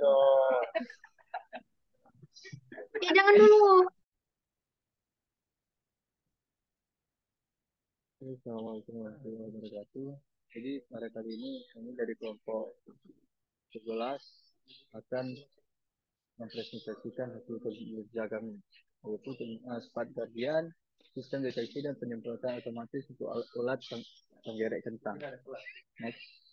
Ya, jangan dulu. Assalamualaikum warahmatullahi wabarakatuh. Jadi pada kali ini kami dari kelompok 11 akan mempresentasikan hasil kerja kami yaitu spot guardian, sistem deteksi dan penyemprotan otomatis untuk alat penggerek kentang. Next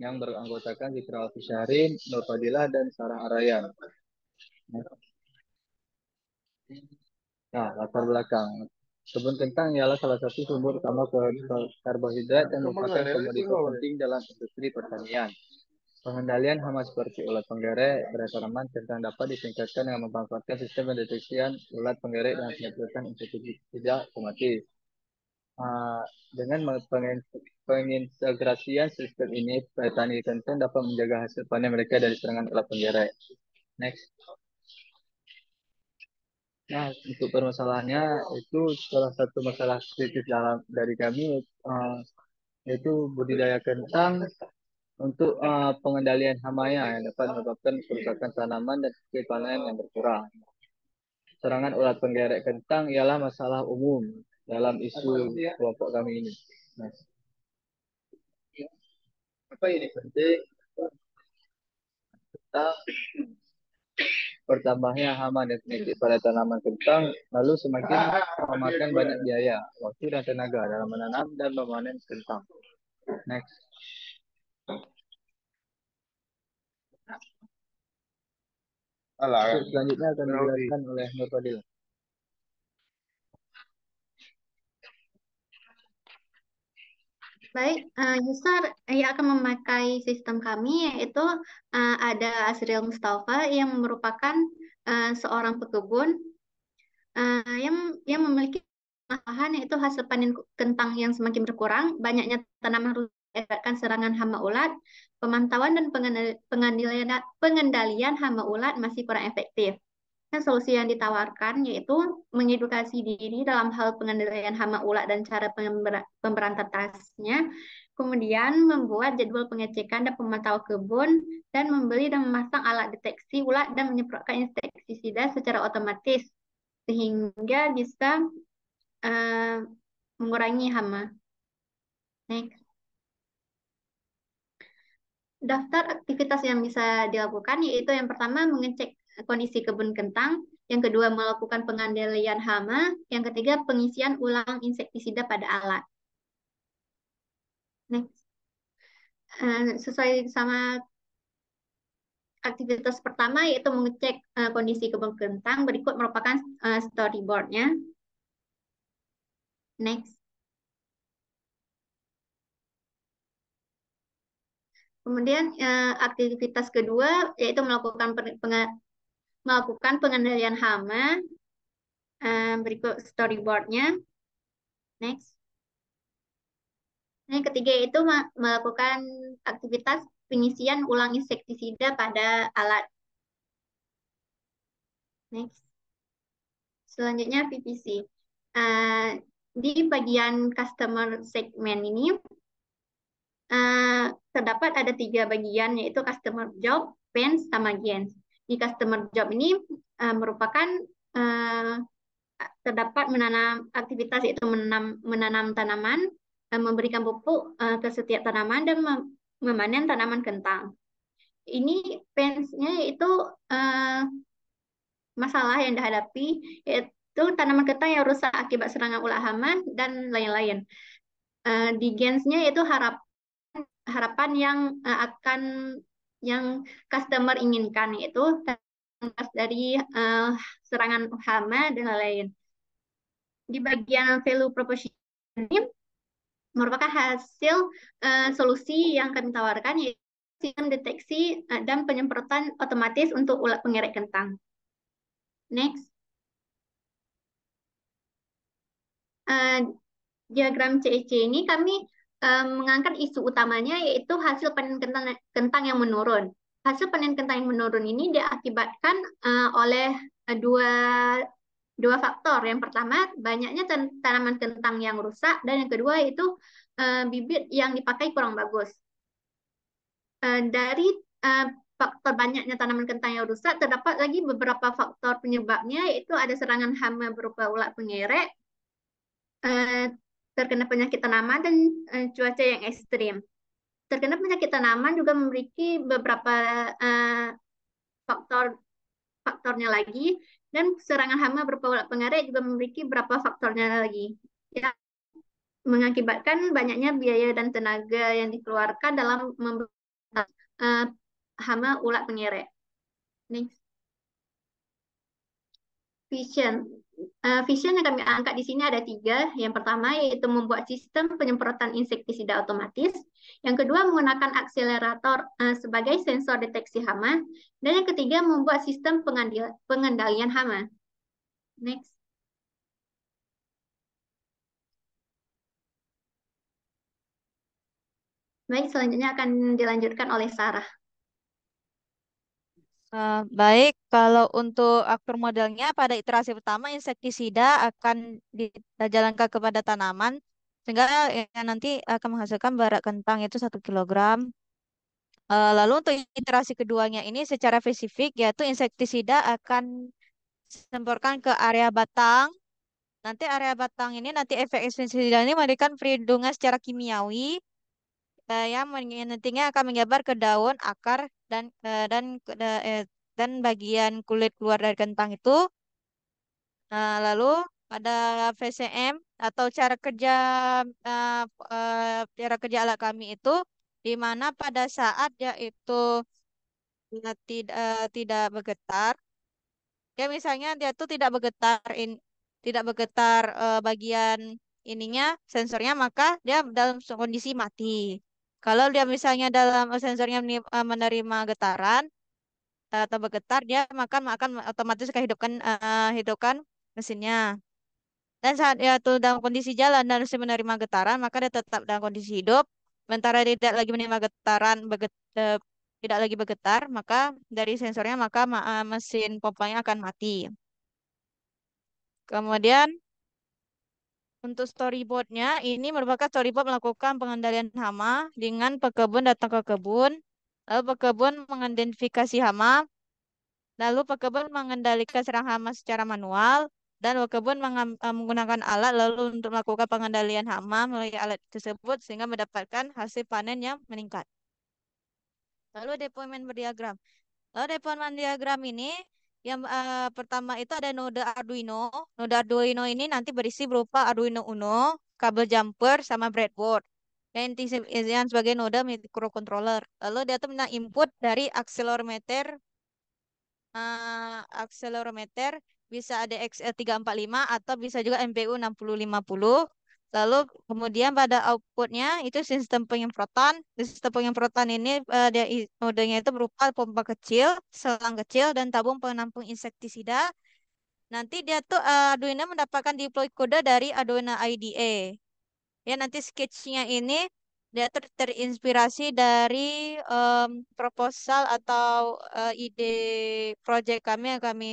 yang beranggotakan Fitra Alfisyari, Nur Fadilah, dan Sarah Arayan. Nah, latar belakang. Kebun kentang ialah salah satu sumber utama karbohidrat yang merupakan komoditas penting dalam industri pertanian. Pengendalian hama seperti ulat penggerak berasrama kentang dapat ditingkatkan dengan memanfaatkan sistem pendeteksian ulat penggerek dan penyakitkan insektisida otomatis. Ah, dengan pengintegrasian sistem ini, petani kentang dapat menjaga hasil panen mereka dari serangan ulat penjara. Next. Nah, untuk permasalahannya itu salah satu masalah kritis dalam dari kami ah, yaitu budidaya kentang untuk uh, pengendalian hama yang dapat menyebabkan kerusakan tanaman dan hasil panen yang berkurang. Serangan ulat penggerek kentang ialah masalah umum dalam iya. isu kelompok kami ini. Nah. Apa ini penting tentang bertambahnya hama dan penyakit pada tanaman kentang, lalu semakin memakan banyak biaya, waktu dan tenaga dalam menanam dan memanen kentang. Next. Alah. Selanjutnya akan dijelaskan oleh Nur Fadil. Baik, uh, eh, user yang akan memakai sistem kami yaitu uh, ada Azril Mustafa yang merupakan uh, seorang pekebun uh, yang yang memiliki permasalahan yaitu hasil panen kentang yang semakin berkurang, banyaknya tanaman menyebabkan serangan hama ulat, pemantauan dan pengendalian, pengendalian hama ulat masih kurang efektif solusi yang ditawarkan yaitu mengedukasi diri dalam hal pengendalian hama ulat dan cara pember pemberantasannya, kemudian membuat jadwal pengecekan dan pemantau kebun, dan membeli dan memasang alat deteksi ulat dan menyemprotkan insektisida secara otomatis, sehingga bisa uh, mengurangi hama. Next. Daftar aktivitas yang bisa dilakukan yaitu yang pertama mengecek kondisi kebun kentang, yang kedua melakukan pengandalian hama, yang ketiga pengisian ulang insektisida pada alat. Next. Eh, sesuai sama aktivitas pertama yaitu mengecek eh, kondisi kebun kentang, berikut merupakan eh, storyboardnya. Next. Kemudian aktivitas kedua yaitu melakukan melakukan pengendalian hama. Um, berikut storyboardnya. Next. Yang ketiga itu melakukan aktivitas pengisian ulang insektisida pada alat. Next. Selanjutnya PPC. Uh, eh, di bagian customer segment ini uh, terdapat ada tiga bagian yaitu customer job, pens, sama gens di customer job ini uh, merupakan uh, terdapat menanam aktivitas yaitu menanam, menanam tanaman, uh, memberikan pupuk uh, ke setiap tanaman dan mem memanen tanaman kentang. Ini pensnya yaitu uh, masalah yang dihadapi yaitu tanaman kentang yang rusak akibat serangan ulah hama dan lain-lain. Uh, di gensnya yaitu harap harapan yang akan yang customer inginkan yaitu dari uh, serangan hama dan lain-lain. Di bagian value proposition ini merupakan hasil uh, solusi yang kami tawarkan yaitu sistem deteksi uh, dan penyemprotan otomatis untuk ulat pengerek kentang. Next. Uh, diagram CEC e ini kami mengangkat isu utamanya yaitu hasil panen kentang, kentang yang menurun. Hasil panen kentang yang menurun ini diakibatkan uh, oleh e, dua dua faktor. Yang pertama, banyaknya tanaman kentang yang rusak dan yang kedua itu uh, bibit yang dipakai kurang bagus. Uh, dari uh, faktor banyaknya tanaman kentang yang rusak, terdapat lagi beberapa faktor penyebabnya, yaitu ada serangan hama berupa ulat pengerek, terkena penyakit tanaman dan uh, cuaca yang ekstrim. Terkena penyakit tanaman juga memiliki beberapa uh, faktor faktornya lagi dan serangan hama berpola pengaruh juga memiliki beberapa faktornya lagi yang mengakibatkan banyaknya biaya dan tenaga yang dikeluarkan dalam membuat uh, eh, hama ulat pengerek. Next. Vision uh, vision yang kami angkat di sini ada tiga. Yang pertama yaitu membuat sistem penyemprotan insektisida otomatis. Yang kedua menggunakan akselerator uh, sebagai sensor deteksi hama. Dan yang ketiga membuat sistem pengendalian hama. Next. Baik, selanjutnya akan dilanjutkan oleh Sarah. Uh, baik, kalau untuk aktor modelnya pada iterasi pertama insektisida akan dijalankan kepada tanaman sehingga ya nanti akan menghasilkan bara kentang itu 1 kilogram. Uh, lalu untuk iterasi keduanya ini secara spesifik yaitu insektisida akan semprotkan ke area batang. Nanti area batang ini nanti efek insektisida ini memberikan perlindungan secara kimiawi uh, yang nantinya akan menyebar ke daun, akar, dan uh, dan uh, dan bagian kulit keluar dari kentang itu uh, lalu pada VCM atau cara kerja uh, uh, cara kerja alat kami itu di mana pada saat yaitu uh, tidak uh, tidak bergetar ya misalnya dia itu tidak bergetar in, tidak bergetar uh, bagian ininya sensornya maka dia dalam kondisi mati kalau dia misalnya dalam sensornya eh, menerima getaran eh, atau bergetar, dia makan akan otomatis kehidupkan uh, eh, hidupkan mesinnya. Dan saat ya dalam kondisi jalan dan masih menerima getaran, maka dia tetap dalam kondisi hidup. Sementara dia tidak lagi menerima getaran, berget, uh, tidak lagi bergetar, maka dari sensornya maka uh, mesin pompanya akan mati. Kemudian untuk storyboardnya, ini merupakan storyboard melakukan pengendalian hama dengan pekebun datang ke kebun, lalu pekebun mengidentifikasi hama, lalu pekebun mengendalikan serang hama secara manual, dan pekebun eh, menggunakan alat lalu untuk melakukan pengendalian hama melalui alat tersebut sehingga mendapatkan hasil panen yang meningkat. Lalu deployment diagram, Lalu deployment diagram ini yang uh, pertama itu ada noda Arduino. Noda Arduino ini nanti berisi berupa Arduino Uno, kabel jumper, sama breadboard. Dan yang sebagai noda microcontroller. Lalu dia tuh input dari accelerometer. Uh, accelerometer bisa ada XL345 eh, atau bisa juga MPU 6050. Lalu kemudian pada outputnya itu sistem penyemprotan. Sistem penyemprotan ini uh, dia modenya itu berupa pompa kecil, selang kecil, dan tabung penampung insektisida. Nanti dia tuh uh, Arduino mendapatkan deploy kode dari Arduino IDE. Ya nanti sketchnya ini dia ter terinspirasi dari um, proposal atau uh, ide project kami yang kami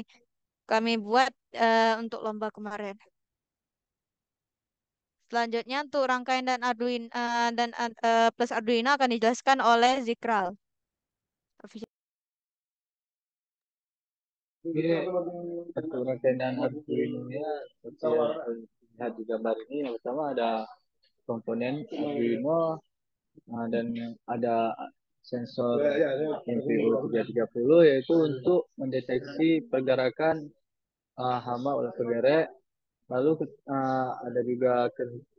kami buat uh, untuk lomba kemarin. Selanjutnya untuk rangkaian dan Arduino uh, eh, dan uh, plus Arduino akan dijelaskan oleh Zikral. Iya. Untuk rangkaian dan Arduino lihat ya, ya, di gambar ini yang pertama ada komponen Arduino dan ada sensor ya, MPU330 yaitu untuk mendeteksi pergerakan uh, hama oleh penggerek Lalu uh, ada juga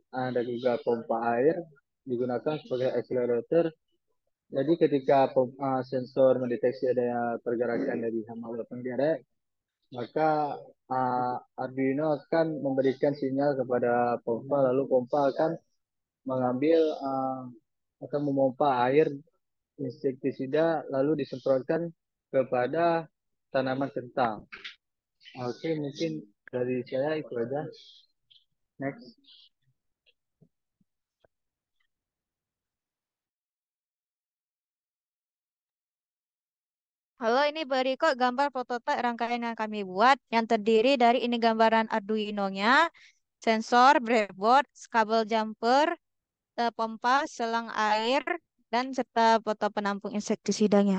ada juga pompa air digunakan sebagai accelerator. Jadi ketika uh, sensor mendeteksi ada pergerakan dari hama ulat penggerak, maka uh, Arduino akan memberikan sinyal kepada pompa, lalu pompa akan mengambil uh, akan memompa air insektisida lalu disemprotkan kepada tanaman kentang. Oke, okay, mungkin dari saya itu aja next Halo, ini berikut gambar prototipe rangkaian yang kami buat yang terdiri dari ini gambaran Arduino-nya, sensor, breadboard, kabel jumper, eh, pompa, selang air, dan serta foto penampung insektisidanya.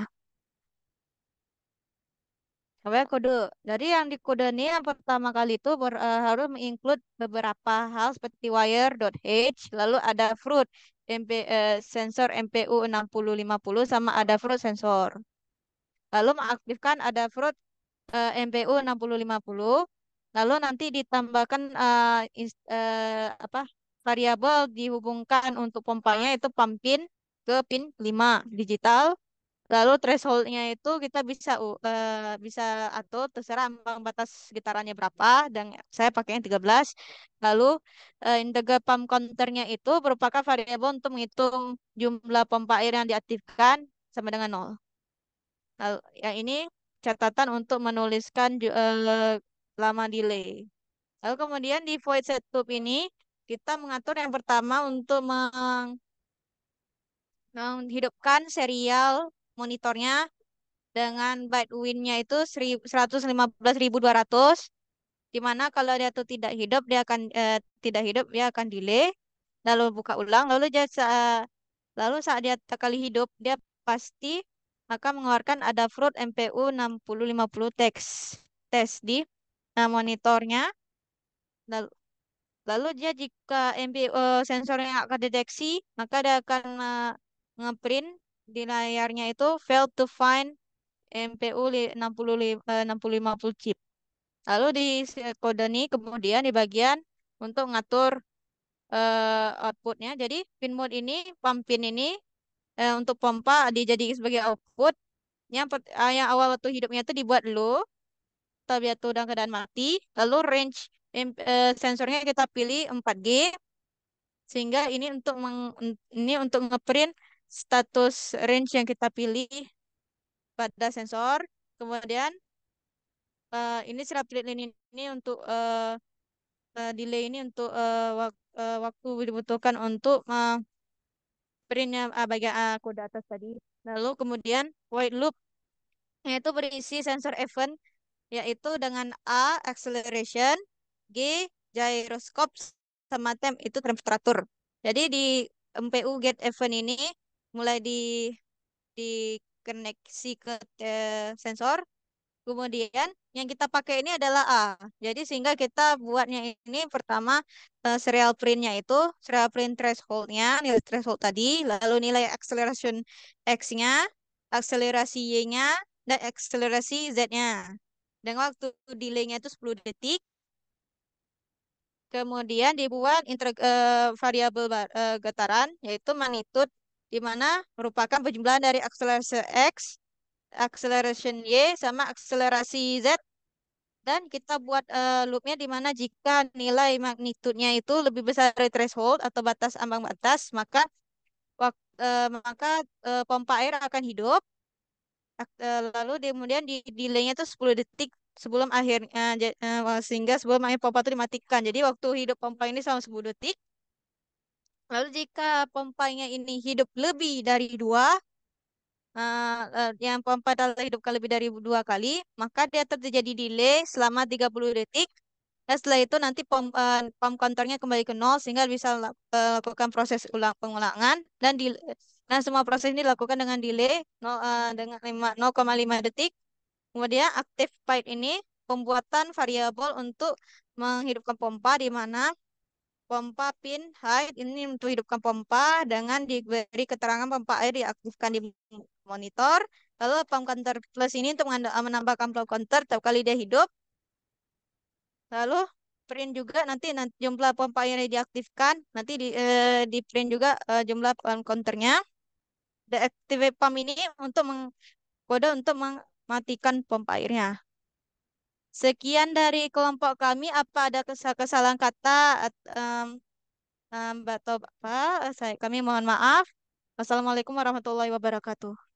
Namanya kode. dari yang di kode ini yang pertama kali itu ber, uh, harus menginclude beberapa hal seperti wire.h, lalu ada fruit MP, uh, eh, sensor MPU 6050 sama ada fruit sensor. Lalu mengaktifkan ada fruit uh, MPU 6050, lalu nanti ditambahkan uh, uh, apa variabel dihubungkan untuk pompanya itu pumpin ke pin 5 digital Lalu thresholdnya itu kita bisa uh, bisa atur terserah ambang batas getarannya berapa dan saya pakai yang 13. Lalu uh, integer pump counternya itu merupakan variabel untuk menghitung jumlah pompa air yang diaktifkan sama dengan nol. Lalu yang ini catatan untuk menuliskan uh, lama delay. Lalu kemudian di void setup ini kita mengatur yang pertama untuk menghidupkan serial monitornya dengan byte win-nya itu 115.200 ratus dimana kalau dia tuh tidak hidup dia akan eh, tidak hidup dia akan delay lalu buka ulang lalu dia lalu saat dia kali hidup dia pasti maka mengeluarkan ada fruit MPU 6050 teks tes di nah, monitornya lalu lalu dia jika MPU eh, sensornya akan deteksi maka dia akan uh, ngeprint di layarnya itu failed to find MPU 65 full chip. Lalu di kode ini kemudian di bagian untuk ngatur uh, outputnya. Jadi pin mode ini, pump pin ini uh, untuk pompa dijadikan sebagai output. Yang, uh, yang awal waktu hidupnya itu dibuat dulu, Tapi itu dalam keadaan mati. Lalu range uh, sensornya kita pilih 4G, sehingga ini untuk meng, ini untuk ngeprint status range yang kita pilih pada sensor. Kemudian uh, ini serap ini, ini untuk uh, uh, delay ini untuk uh, wak uh, waktu dibutuhkan untuk uh, printnya uh, ah, bagian uh, kode atas tadi. Lalu kemudian white loop yaitu berisi sensor event yaitu dengan A acceleration, G gyroscope sama temp itu temperatur. Jadi di MPU get event ini mulai di di koneksi ke eh, sensor. Kemudian yang kita pakai ini adalah A. Jadi sehingga kita buatnya ini pertama eh, serial printnya itu serial print thresholdnya nilai threshold tadi, lalu nilai acceleration x-nya, akselerasi y-nya, dan akselerasi z-nya. Dan waktu delay-nya itu 10 detik. Kemudian dibuat uh, eh, variabel uh, getaran yaitu magnitude di mana merupakan penjumlahan dari akselerasi X, akselerasi Y, sama akselerasi Z. Dan kita buat uh, loopnya di mana jika nilai magnitudenya itu lebih besar dari threshold atau batas ambang batas, maka uh, maka uh, pompa air akan hidup. Uh, lalu kemudian di delaynya itu 10 detik sebelum akhirnya uh, sehingga sebelum akhir pompa itu dimatikan. Jadi waktu hidup pompa ini selama 10 detik. Lalu jika pompanya ini hidup lebih dari dua, uh, yang pompa telah hidupkan lebih dari dua kali, maka dia terjadi delay selama 30 detik. Dan setelah itu nanti pom, uh, pom kembali ke nol sehingga bisa lakukan proses ulang pengulangan dan di nah semua proses ini dilakukan dengan delay nol, uh, dengan 0,5 detik. Kemudian active pipe ini pembuatan variabel untuk menghidupkan pompa di mana pompa pin high ini untuk hidupkan pompa dengan diberi keterangan pompa air diaktifkan di monitor. Lalu pump counter plus ini untuk menambahkan flow counter setiap kali dia hidup. Lalu print juga nanti, nanti jumlah pompa air diaktifkan, nanti di, eh, di print juga eh, jumlah pump counternya. Deactivate pump ini untuk mengkode untuk mematikan pompa airnya. Sekian dari kelompok kami. Apa ada kesalahan kata um, um, atau apa? Saya kami mohon maaf. Wassalamualaikum warahmatullahi wabarakatuh.